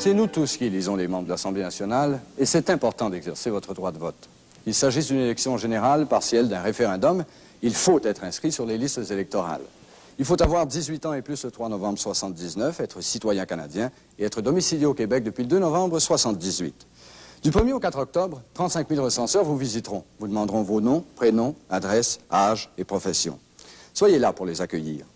C'est nous tous qui élisons les membres de l'Assemblée nationale, et c'est important d'exercer votre droit de vote. Il s'agit d'une élection générale, partielle, d'un référendum, il faut être inscrit sur les listes électorales. Il faut avoir 18 ans et plus le 3 novembre 79, être citoyen canadien et être domicilié au Québec depuis le 2 novembre 78. Du 1er au 4 octobre, 35 000 recenseurs vous visiteront. Vous demanderont vos noms, prénoms, adresse, âge et profession. Soyez là pour les accueillir.